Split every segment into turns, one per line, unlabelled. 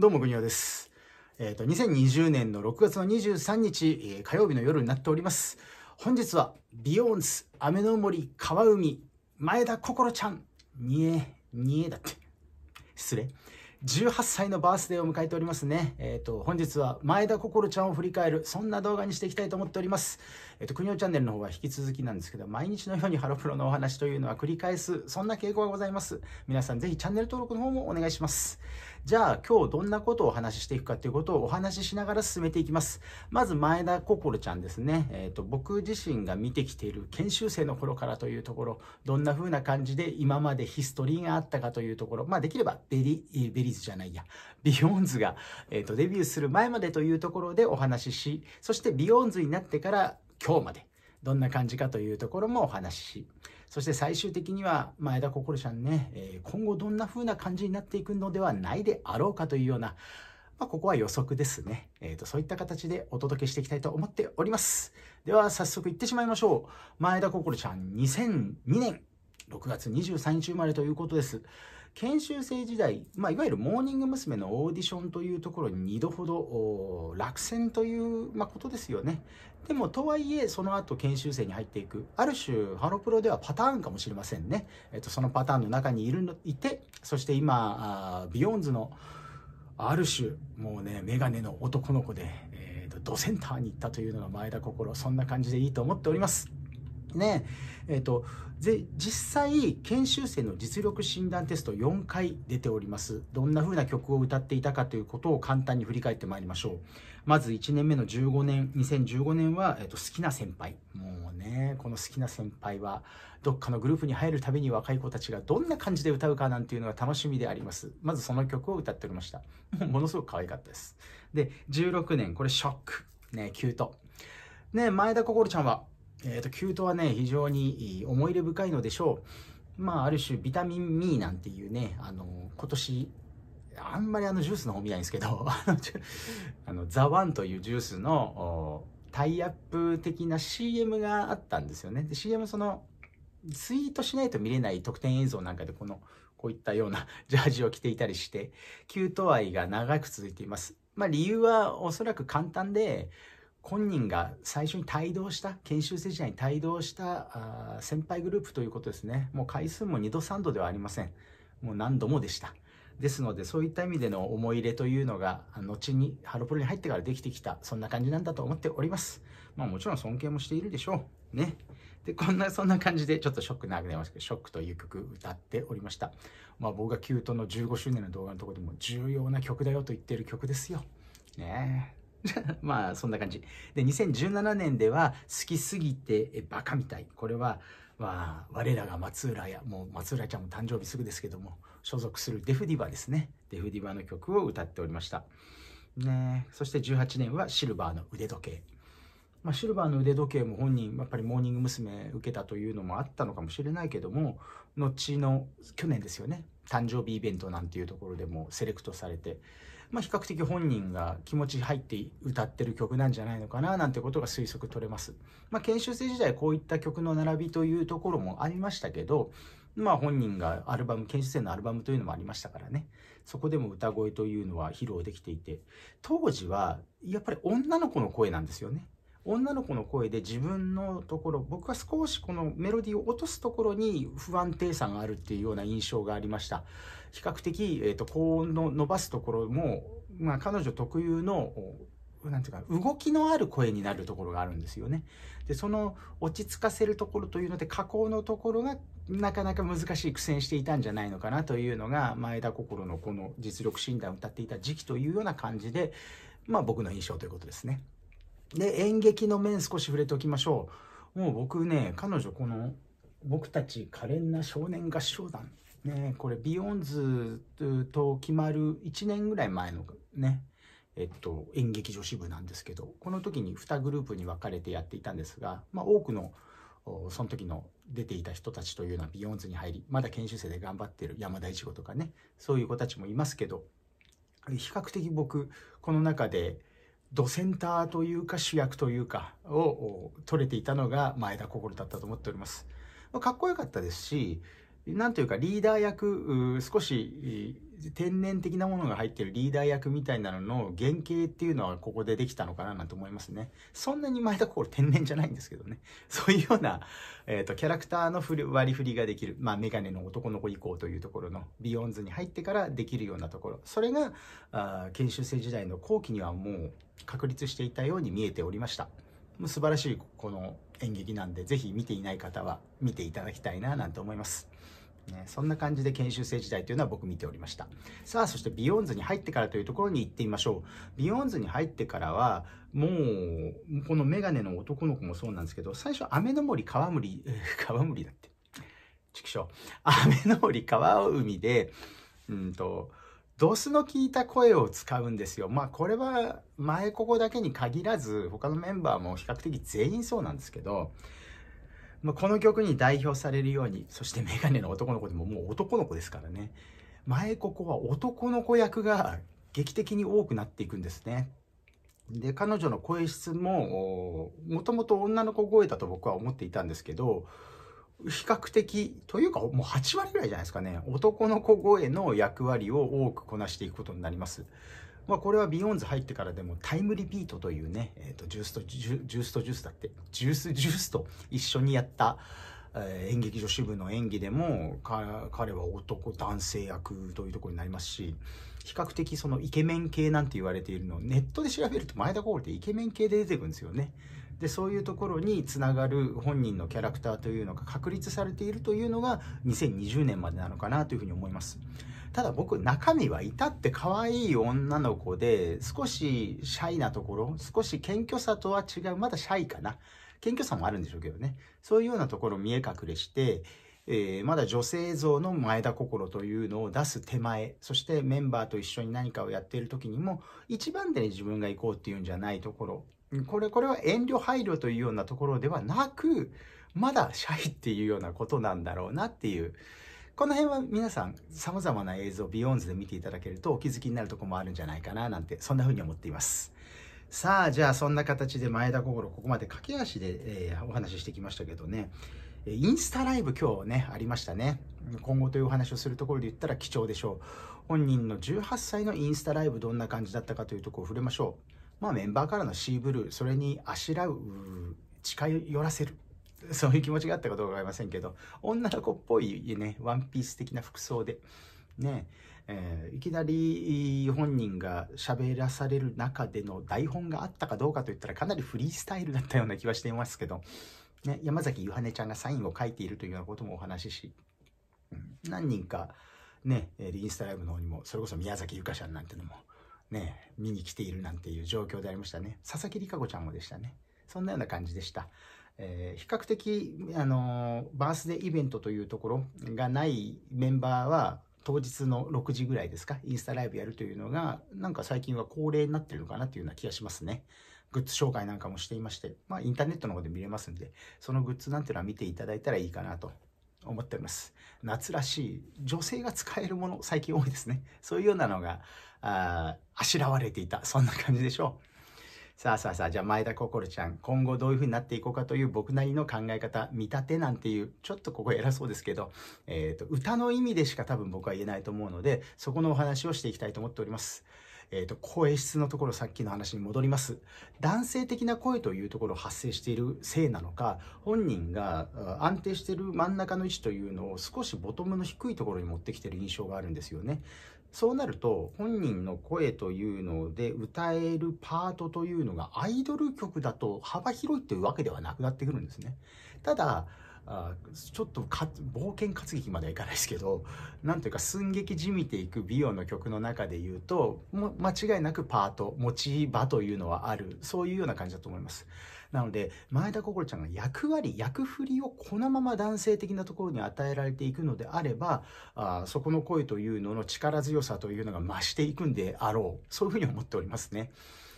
どうも、国にです。えっ、ー、と、2020年の6月の23日、えー、火曜日の夜になっております。本日は、ビヨーンズ、雨の森、川海、前田心ちゃん、にえ、にえだって。失礼。18歳のバースデーを迎えておりますね。えっ、ー、と、本日は前田心ちゃんを振り返る、そんな動画にしていきたいと思っております。えっ、ー、と、国尾チャンネルの方は引き続きなんですけど、毎日のようにハロプロのお話というのは繰り返す、そんな傾向がございます。皆さんぜひチャンネル登録の方もお願いします。じゃあ今日どんなことをお話ししていくかということをお話ししながら進めていきます。まず前田心ちゃんですね。えっ、ー、と、僕自身が見てきている研修生の頃からというところ、どんな風な感じで今までヒストリーがあったかというところ、まあできればベリ、ベリーズじゃないや、ビヨーンズが、えっ、ー、と、デビューする前までというところでお話しし、そしてビヨーンズになってから今日まで、どんな感じかというところもお話しし、そして最終的には、前田心ちゃんね、え今後どんな風な感じになっていくのではないであろうかというような、まあ、ここは予測ですね。えっ、ー、と、そういった形でお届けしていきたいと思っております。では、早速行ってしまいましょう。前田心ちゃん、2002年6月23日生まれということです。研修生時代、まあ、いわゆるモーニング娘。のオーディションというところに2度ほど落選という、まあ、ことですよね。でも、とはいえ、その後研修生に入っていく、ある種、ハロプロではパターンかもしれませんね。えっと、そのパターンの中にいるの、いて、そして今、あビヨンズの、ある種、もうね、メガネの男の子で、えー、と、ドセンターに行ったというのが前田心、そんな感じでいいと思っております。ねえっ、ー、と、実際研修生の実力診断テスト4回出ておりますどんな風な曲を歌っていたかということを簡単に振り返ってまいりましょうまず1年目の15年2015年は、えー、と好きな先輩もうねこの好きな先輩はどっかのグループに入るたびに若い子たちがどんな感じで歌うかなんていうのが楽しみでありますまずその曲を歌っておりましたものすごく可愛かったですで16年これショックねキュートね前田心ちゃんはえーと、ュートはね非常に思い入れ深いのでしょうまあある種ビタミン M なんていうねあの今年あんまりあのジュースの方見ないんですけど あのザワンというジュースのタイアップ的な CM があったんですよねで CM そのツイートしないと見れない特典映像なんかでこのこういったような ジャージを着ていたりしてキュート愛が長く続いていますまあ理由はおそらく簡単で本人が最初に帯同した、研修生時代に帯同したあ先輩グループということですね。もう回数も2度3度ではありません。もう何度もでした。ですので、そういった意味での思い入れというのが、後にハロプロに入ってからできてきた、そんな感じなんだと思っております。まあもちろん尊敬もしているでしょう。ね。で、こんな、そんな感じで、ちょっとショックなわけでますけど、ショックという曲歌っておりました。まあ僕がキュートの15周年の動画のところでも重要な曲だよと言っている曲ですよ。ねえ。まあ、そんな感じ。で、2017年では、好きすぎて、バカみたい。これは、まあ、我らが松浦や、もう松浦ちゃんも誕生日すぐですけども、所属するデフディバですね。デフディバの曲を歌っておりました。ねそして18年はシルバーの腕時計。まあ、シルバーの腕時計も本人、やっぱりモーニング娘。受けたというのもあったのかもしれないけども、後の去年ですよね。誕生日イベントなんていうところでもセレクトされて、まあ、比較的本人が気持ち入って歌ってる曲なんじゃないのかななんてことが推測取れます。まあ、研修生時代こういった曲の並びというところもありましたけど、まあ、本人がアルバム研修生のアルバムというのもありましたからねそこでも歌声というのは披露できていて当時はやっぱり女の子の声なんですよね。女の子の声で自分のところ僕は少しこのメロディーを落とすところに不安定さがあるっていうような印象がありました比較的、えーと、高音の伸ばすところも、まあ、彼女特有のなんていうか動きのある声になるところがあるんですよね。でその落ち着かせるところというので加工のところがなかなか難しい苦戦していたんじゃないのかなというのが前田心のこの実力診断を歌っていた時期というような感じで、まあ、僕の印象ということですね。で、演劇の面少し触れておきましょう。もう僕ね、彼女この、僕たち可憐な少年合唱団。ね、これ、ビヨンズと決まる1年ぐらい前のね、えっと、演劇女子部なんですけど、この時に2グループに分かれてやっていたんですが、まあ、多くの、その時の出ていた人たちというのはビヨンズに入り、まだ研修生で頑張ってる山田一護とかね、そういう子たちもいますけど、比較的僕、この中で、ドセンターというか主役というかを取れていたのが前田心だったと思っております。かっこよかったですし、なんというかリーダー役、少し天然的なものが入ってるリーダー役みたいなのの原型っていうのはここでできたのかななんて思いますね。そんなに前田コール天然じゃないんですけどね。そういうような、えっ、ー、と、キャラクターの割り振りができる。まあ、メガネの男の子以降というところの、ビヨンズに入ってからできるようなところ。それが、あ研修生時代の後期にはもう確立していたように見えておりました。もう素晴らしいこの演劇なんで、ぜひ見ていない方は見ていただきたいななんて思います。ね、そんな感じで研修生時代というのは僕見ておりました。さあ、そしてビヨンズに入ってからというところに行ってみましょう。ビヨンズに入ってからは、もう、このメガネの男の子もそうなんですけど、最初、雨の森、川森、川森だって。畜生。雨の森、川海で、うんと、ドスの効いた声を使うんですよ。まあこれは前ここだけに限らず他のメンバーも比較的全員そうなんですけど、まあ、この曲に代表されるようにそしてメガネの男の子でももう男の子ですからね前ここは男の子役が劇的に多くなっていくんですね。で彼女の声質ももともと女の子声だと僕は思っていたんですけど比較的というかもう8割ぐらいじゃないですかね男の子声の役割を多くこなしていくことになります。まあ、これはビヨンズ入ってからでもタイムリピートというね、えー、とジュースとジュースとジュースだってジュースジュースと一緒にやった演劇女子部の演技でも彼は男男性役というところになりますし比較的そのイケメン系なんて言われているのをネットで調べると前田ゴールってイケメン系で出てくるんですよね。でそういうところにつながる本人のキャラクターというのが確立されているというのが2020年までなのかなというふうに思います。ただ僕中身は至って可愛い女の子で少しシャイなところ少し謙虚さとは違うまだシャイかな謙虚さもあるんでしょうけどねそういうようなところ見え隠れしてえー、まだ女性像の前田心というのを出す手前そしてメンバーと一緒に何かをやっている時にも一番で、自分が行こうっていうんじゃないところこれこれは遠慮配慮というようなところではなくまだシャイっていうようなことなんだろうなっていうこの辺は皆さん様々な映像ビヨンズで見ていただけるとお気づきになるとこもあるんじゃないかななんてそんな風に思っています。さあじゃあそんな形で前田心ここまで駆け足で、えー、お話ししてきましたけどねインスタライブ今日ねありましたね今後というお話をするところで言ったら貴重でしょう本人の18歳のインスタライブどんな感じだったかというところを触れましょうまあメンバーからのシーブルーそれにあしらう近寄らせるそういう気持ちがあったかどうかわかりませんけど、女の子っぽいね、ワンピース的な服装で、ね、えー、いきなり本人が喋らされる中での台本があったかどうかといったらかなりフリースタイルだったような気はしていますけど、ね、山崎ゆはねちゃんがサインを書いているというようなこともお話しし、何人か、ね、インスタライブの方にも、それこそ宮崎ゆかちゃんなんてのも、ね、見に来ているなんていう状況でありましたね。佐々木里香子ちゃんもでしたね。そんなような感じでした。えー、比較的、あのー、バースデーイベントというところがないメンバーは、当日の6時ぐらいですか、インスタライブやるというのが、なんか最近は恒例になってるのかなというような気がしますね。グッズ紹介なんかもしていまして、まあ、インターネットの方で見れますんで、そのグッズなんていうのは見ていただいたらいいかなと思っております。夏らしい、女性が使えるもの、最近多いですね。そういうようなのが、ああしらわれていた、そんな感じでしょう。さあさあさあ、じゃあ前田心ちゃん、今後どういう風になっていこうかという僕なりの考え方、見立てなんていう、ちょっとここ偉そうですけど、えっ、ー、と、歌の意味でしか多分僕は言えないと思うので、そこのお話をしていきたいと思っております。えっ、ー、と、声質のところ、さっきの話に戻ります。男性的な声というところを発生しているせいなのか、本人が安定している真ん中の位置というのを少しボトムの低いところに持ってきている印象があるんですよね。そうなると本人の声というので歌えるパートというのがアイドル曲だと幅広いというわけではなくなってくるんですね。ただあちょっと冒険活劇まではいかないですけどなんというか寸劇じみていく美容の曲の中で言うと間違いなくパート持ち場というのはあるそういうような感じだと思います。なので、前田心ちゃんが役割、役振りをこのまま男性的なところに与えられていくのであれば、あそこの声というのの力強さというのが増していくんであろう。そういうふうに思っておりますね。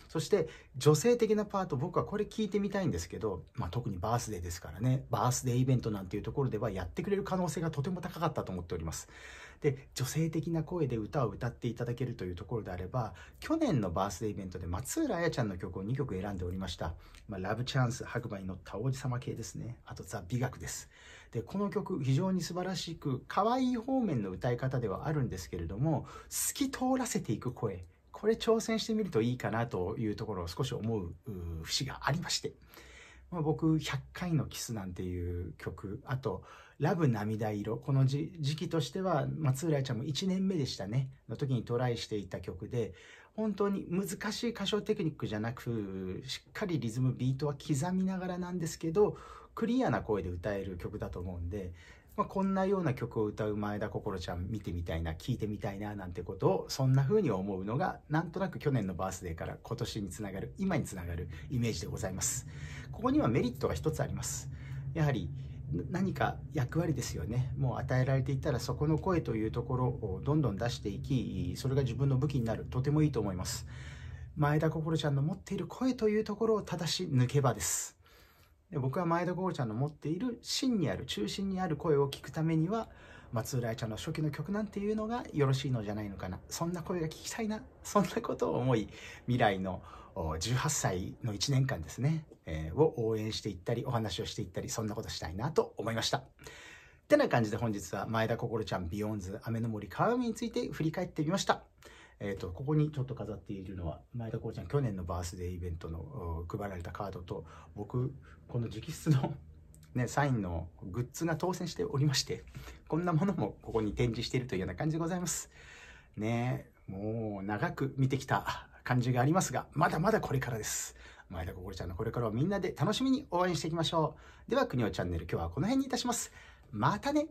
そして女性的なパート、僕はこれ聞いてみたいんですけど、まあ、特にバースデーですからね、バースデーイベントなんていうところではやってくれる可能性がとても高かったと思っております。で女性的な声で歌を歌っていただけるというところであれば去年のバースデーイベントで松浦彩ちゃんの曲を2曲選んでおりました、まあ、ラブチャンス白馬に乗った王子様系ですねあとザ・美学ですでこの曲非常に素晴らしく可愛い方面の歌い方ではあるんですけれども透き通らせていく声これ挑戦してみるといいかなというところを少し思う節がありまして、まあ、僕100回のキスなんていう曲あとラブ涙色。この時期としては、松浦ちゃんも1年目でしたね。の時にトライしていた曲で、本当に難しい歌唱テクニックじゃなく、しっかりリズム、ビートは刻みながらなんですけど、クリアな声で歌える曲だと思うんで、まあ、こんなような曲を歌う前田心ちゃん見てみたいな、聴いてみたいな、なんてことを、そんな風に思うのが、なんとなく去年のバースデーから今年につながる、今につながるイメージでございます。ここにはメリットが一つあります。やはり、何か役割ですよねもう与えられていたらそこの声というところをどんどん出していきそれが自分の武器になるとてもいいと思います前田心ちゃんの持っている声というところを正し抜けばですで僕は前田心ちゃんの持っている芯にある中心にある声を聞くためには松浦彩ちゃんの初期の曲なんていうのがよろしいのじゃないのかなそんな声が聞きたいなそんなことを思い未来の18歳の1年間ですね、えー、を応援していったりお話をしていったりそんなことしたいなと思いましたってな感じで本日は前田心ちゃんビヨーンズ雨の森川上について振り返ってみましたえーと、ここにちょっと飾っているのは前田心ちゃん去年のバースデーイベントの配られたカードと僕この直筆のね、サインのグッズが当選しておりまして、こんなものもここに展示しているというような感じでございます。ねもう長く見てきた感じがありますが、まだまだこれからです。前田心ちゃんのこれからをみんなで楽しみに応援していきましょう。では、国尾チャンネル今日はこの辺にいたします。またね